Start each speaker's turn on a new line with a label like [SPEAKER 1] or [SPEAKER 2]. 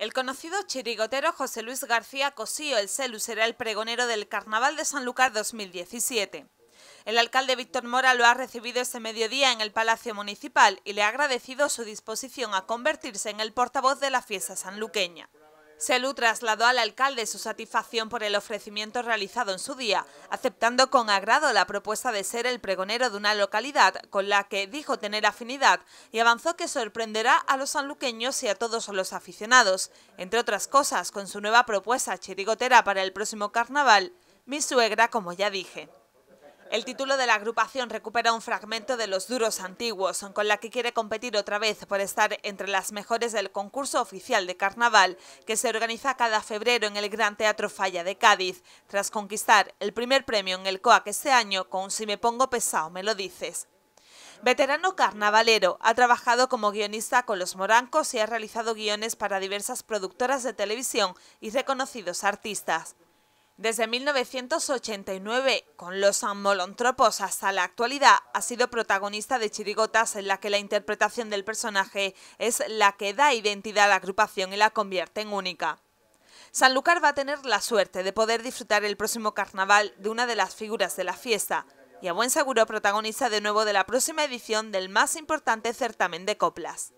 [SPEAKER 1] El conocido chirigotero José Luis García Cosío El Celu será el pregonero del Carnaval de Sanlúcar 2017. El alcalde Víctor Mora lo ha recibido este mediodía en el Palacio Municipal y le ha agradecido su disposición a convertirse en el portavoz de la fiesta sanluqueña. Selu trasladó al alcalde su satisfacción por el ofrecimiento realizado en su día, aceptando con agrado la propuesta de ser el pregonero de una localidad con la que dijo tener afinidad y avanzó que sorprenderá a los sanluqueños y a todos los aficionados. Entre otras cosas, con su nueva propuesta chirigotera para el próximo carnaval, mi suegra, como ya dije. El título de la agrupación recupera un fragmento de Los Duros Antiguos, con la que quiere competir otra vez por estar entre las mejores del concurso oficial de carnaval, que se organiza cada febrero en el Gran Teatro Falla de Cádiz, tras conquistar el primer premio en el COAC este año con Si me pongo pesado me lo dices. Veterano carnavalero, ha trabajado como guionista con Los Morancos y ha realizado guiones para diversas productoras de televisión y reconocidos artistas. Desde 1989, con los amolontropos hasta la actualidad, ha sido protagonista de chirigotas en la que la interpretación del personaje es la que da identidad a la agrupación y la convierte en única. Sanlúcar va a tener la suerte de poder disfrutar el próximo carnaval de una de las figuras de la fiesta y a buen seguro protagonista de nuevo de la próxima edición del más importante certamen de coplas.